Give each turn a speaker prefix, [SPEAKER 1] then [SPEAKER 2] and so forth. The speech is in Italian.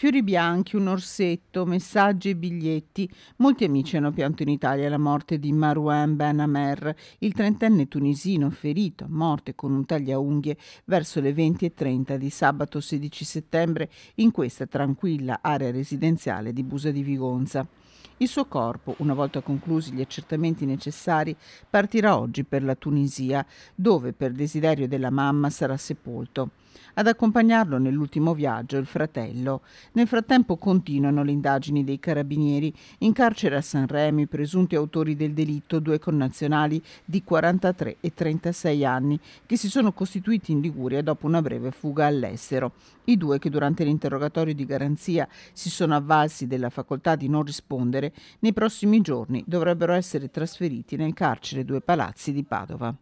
[SPEAKER 1] Fiori bianchi, un orsetto, messaggi e biglietti. Molti amici hanno pianto in Italia la morte di Marouane Ben Amer, il trentenne tunisino ferito a morte con un tagliaunghie verso le 20.30 di sabato 16 settembre in questa tranquilla area residenziale di Busa di Vigonza. Il suo corpo, una volta conclusi gli accertamenti necessari, partirà oggi per la Tunisia, dove per desiderio della mamma sarà sepolto. Ad accompagnarlo nell'ultimo viaggio il fratello. Nel frattempo continuano le indagini dei carabinieri. In carcere a Sanremo i presunti autori del delitto, due connazionali di 43 e 36 anni, che si sono costituiti in Liguria dopo una breve fuga all'estero. I due che durante l'interrogatorio di garanzia si sono avvalsi della facoltà di non rispondere, nei prossimi giorni dovrebbero essere trasferiti nel carcere Due Palazzi di Padova.